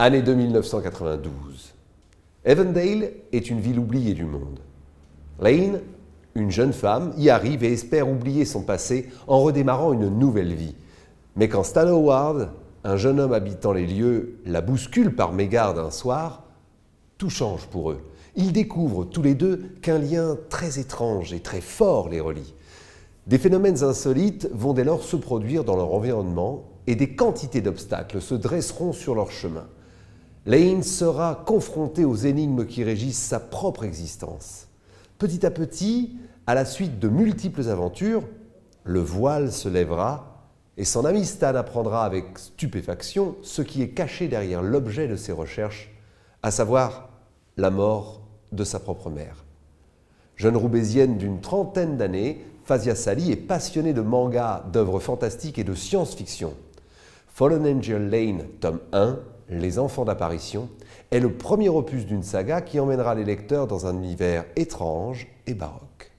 Année 2992. Evandale est une ville oubliée du monde. Lane, une jeune femme, y arrive et espère oublier son passé en redémarrant une nouvelle vie. Mais quand Stan Howard, un jeune homme habitant les lieux, la bouscule par mégarde un soir, tout change pour eux. Ils découvrent tous les deux qu'un lien très étrange et très fort les relie. Des phénomènes insolites vont dès lors se produire dans leur environnement et des quantités d'obstacles se dresseront sur leur chemin. Lane sera confronté aux énigmes qui régissent sa propre existence. Petit à petit, à la suite de multiples aventures, le voile se lèvera et son ami Stan apprendra avec stupéfaction ce qui est caché derrière l'objet de ses recherches, à savoir la mort de sa propre mère. Jeune roubaisienne d'une trentaine d'années, Fazia Sali est passionnée de mangas, d'œuvres fantastiques et de science-fiction. Fallen Angel Lane, tome 1, les Enfants d'apparition, est le premier opus d'une saga qui emmènera les lecteurs dans un univers étrange et baroque.